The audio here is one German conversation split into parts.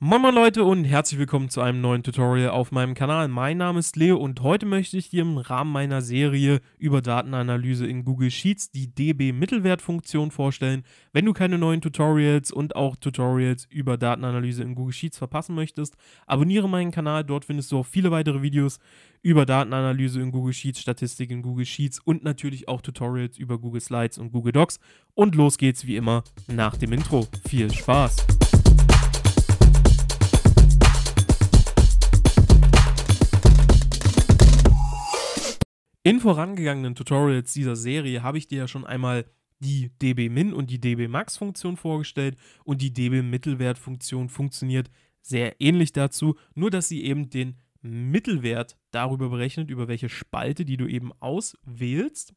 Moin moin Leute und herzlich willkommen zu einem neuen Tutorial auf meinem Kanal. Mein Name ist Leo und heute möchte ich dir im Rahmen meiner Serie über Datenanalyse in Google Sheets die DB-Mittelwertfunktion vorstellen. Wenn du keine neuen Tutorials und auch Tutorials über Datenanalyse in Google Sheets verpassen möchtest, abonniere meinen Kanal, dort findest du auch viele weitere Videos über Datenanalyse in Google Sheets, Statistik in Google Sheets und natürlich auch Tutorials über Google Slides und Google Docs. Und los geht's wie immer nach dem Intro. Viel Spaß! In vorangegangenen Tutorials dieser Serie habe ich dir ja schon einmal die dbmin und die dbmax funktion vorgestellt und die dbmittelwert funktion funktioniert sehr ähnlich dazu, nur dass sie eben den Mittelwert darüber berechnet, über welche Spalte, die du eben auswählst.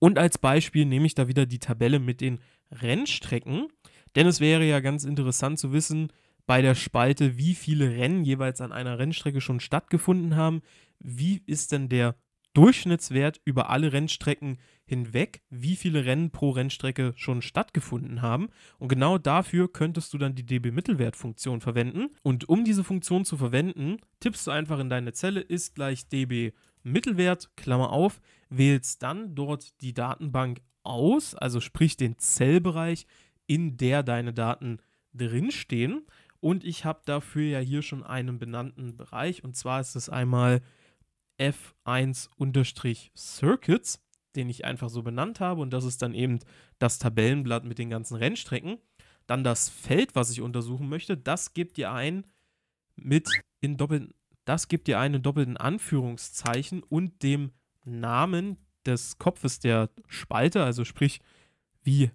Und als Beispiel nehme ich da wieder die Tabelle mit den Rennstrecken, denn es wäre ja ganz interessant zu wissen, bei der Spalte, wie viele Rennen jeweils an einer Rennstrecke schon stattgefunden haben, wie ist denn der Durchschnittswert über alle Rennstrecken hinweg, wie viele Rennen pro Rennstrecke schon stattgefunden haben. Und genau dafür könntest du dann die DB-Mittelwert-Funktion verwenden. Und um diese Funktion zu verwenden, tippst du einfach in deine Zelle ist gleich DB Mittelwert, Klammer auf, wählst dann dort die Datenbank aus, also sprich den Zellbereich, in der deine Daten drinstehen. Und ich habe dafür ja hier schon einen benannten Bereich, und zwar ist es einmal F1-Circuits, den ich einfach so benannt habe. Und das ist dann eben das Tabellenblatt mit den ganzen Rennstrecken. Dann das Feld, was ich untersuchen möchte, das gibt ihr ein mit in doppelten, das gebt ihr ein doppelten Anführungszeichen und dem Namen des Kopfes der Spalte, also sprich, wie,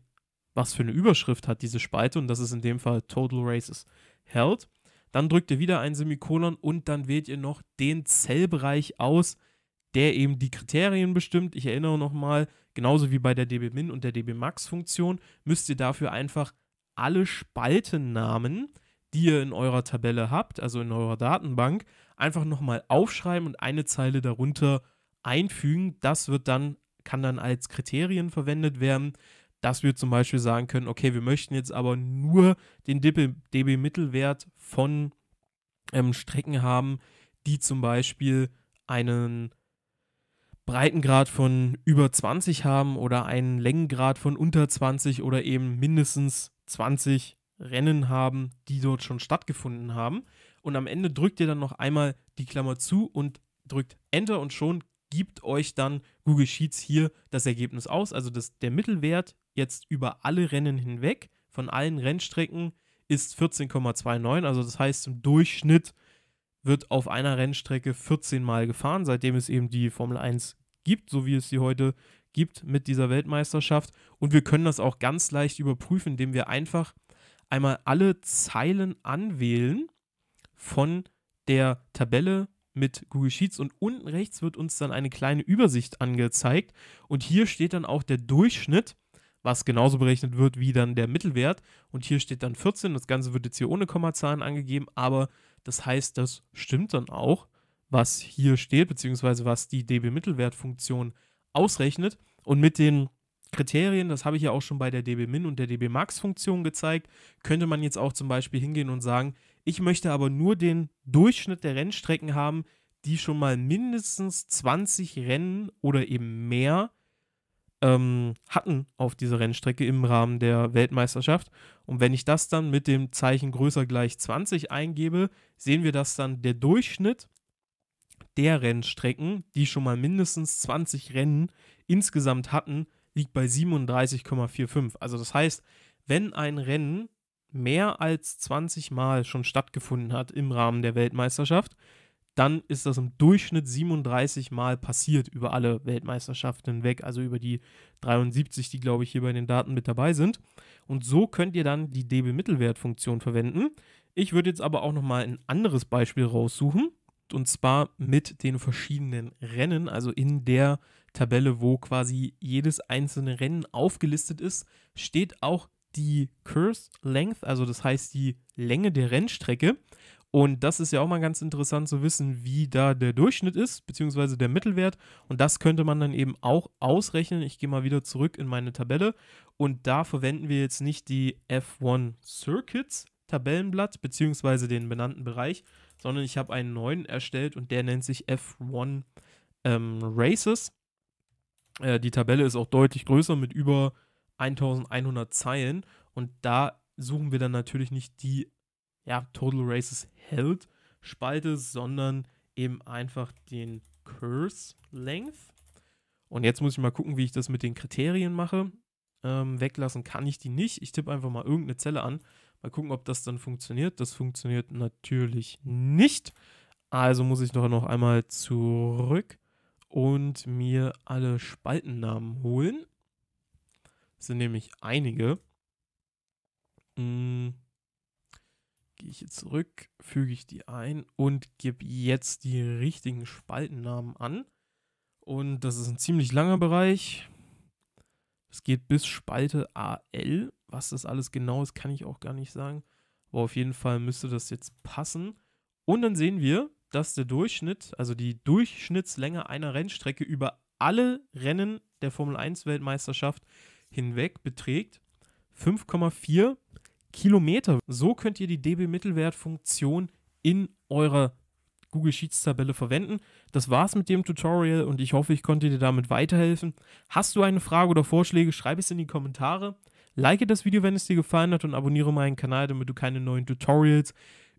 was für eine Überschrift hat diese Spalte und das ist in dem Fall Total Races Held. Dann drückt ihr wieder ein Semikolon und dann wählt ihr noch den Zellbereich aus, der eben die Kriterien bestimmt. Ich erinnere nochmal, genauso wie bei der dbmin und der dbmax-Funktion, müsst ihr dafür einfach alle Spaltennamen, die ihr in eurer Tabelle habt, also in eurer Datenbank, einfach nochmal aufschreiben und eine Zeile darunter einfügen. Das wird dann, kann dann als Kriterien verwendet werden dass wir zum Beispiel sagen können, okay, wir möchten jetzt aber nur den DB-Mittelwert von ähm, Strecken haben, die zum Beispiel einen Breitengrad von über 20 haben oder einen Längengrad von unter 20 oder eben mindestens 20 Rennen haben, die dort schon stattgefunden haben. Und am Ende drückt ihr dann noch einmal die Klammer zu und drückt Enter und schon gibt euch dann Google Sheets hier das Ergebnis aus. Also das, der Mittelwert jetzt über alle Rennen hinweg von allen Rennstrecken ist 14,29. Also das heißt, im Durchschnitt wird auf einer Rennstrecke 14 Mal gefahren, seitdem es eben die Formel 1 gibt, so wie es sie heute gibt mit dieser Weltmeisterschaft. Und wir können das auch ganz leicht überprüfen, indem wir einfach einmal alle Zeilen anwählen von der Tabelle mit Google Sheets und unten rechts wird uns dann eine kleine Übersicht angezeigt und hier steht dann auch der Durchschnitt, was genauso berechnet wird wie dann der Mittelwert und hier steht dann 14, das Ganze wird jetzt hier ohne Kommazahlen angegeben, aber das heißt, das stimmt dann auch, was hier steht, beziehungsweise was die DB-Mittelwert-Funktion ausrechnet und mit den Kriterien, das habe ich ja auch schon bei der DB-Min und der DB-Max-Funktion gezeigt, könnte man jetzt auch zum Beispiel hingehen und sagen, ich möchte aber nur den Durchschnitt der Rennstrecken haben, die schon mal mindestens 20 Rennen oder eben mehr ähm, hatten auf dieser Rennstrecke im Rahmen der Weltmeisterschaft. Und wenn ich das dann mit dem Zeichen größer gleich 20 eingebe, sehen wir, dass dann der Durchschnitt der Rennstrecken, die schon mal mindestens 20 Rennen insgesamt hatten, liegt bei 37,45. Also das heißt, wenn ein Rennen mehr als 20 Mal schon stattgefunden hat im Rahmen der Weltmeisterschaft, dann ist das im Durchschnitt 37 Mal passiert über alle Weltmeisterschaften hinweg, also über die 73, die glaube ich hier bei den Daten mit dabei sind. Und so könnt ihr dann die DB-Mittelwertfunktion verwenden. Ich würde jetzt aber auch nochmal ein anderes Beispiel raussuchen und zwar mit den verschiedenen Rennen, also in der Tabelle, wo quasi jedes einzelne Rennen aufgelistet ist, steht auch die Curse Length, also das heißt die Länge der Rennstrecke. Und das ist ja auch mal ganz interessant zu wissen, wie da der Durchschnitt ist, beziehungsweise der Mittelwert. Und das könnte man dann eben auch ausrechnen. Ich gehe mal wieder zurück in meine Tabelle. Und da verwenden wir jetzt nicht die F1 Circuits Tabellenblatt, beziehungsweise den benannten Bereich, sondern ich habe einen neuen erstellt und der nennt sich F1 ähm, Races. Äh, die Tabelle ist auch deutlich größer mit über 1100 Zeilen und da suchen wir dann natürlich nicht die ja, Total Races Held Spalte, sondern eben einfach den Curse Length. Und jetzt muss ich mal gucken, wie ich das mit den Kriterien mache. Ähm, weglassen kann ich die nicht. Ich tippe einfach mal irgendeine Zelle an. Mal gucken, ob das dann funktioniert. Das funktioniert natürlich nicht. Also muss ich doch noch einmal zurück und mir alle Spaltennamen holen sind nämlich einige. Hm. Gehe ich jetzt zurück, füge ich die ein und gebe jetzt die richtigen Spaltennamen an. Und das ist ein ziemlich langer Bereich. Es geht bis Spalte AL. Was das alles genau ist, kann ich auch gar nicht sagen. Aber auf jeden Fall müsste das jetzt passen. Und dann sehen wir, dass der Durchschnitt, also die Durchschnittslänge einer Rennstrecke über alle Rennen der Formel 1 Weltmeisterschaft hinweg beträgt 5,4 Kilometer. So könnt ihr die db mittelwert funktion in eurer Google Sheets-Tabelle verwenden. Das war's mit dem Tutorial und ich hoffe, ich konnte dir damit weiterhelfen. Hast du eine Frage oder Vorschläge, schreib es in die Kommentare. Like das Video, wenn es dir gefallen hat und abonniere meinen Kanal, damit du keine neuen Tutorials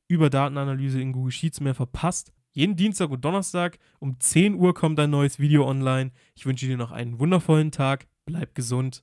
über Datenanalyse in Google Sheets mehr verpasst. Jeden Dienstag und Donnerstag um 10 Uhr kommt ein neues Video online. Ich wünsche dir noch einen wundervollen Tag. Bleib gesund.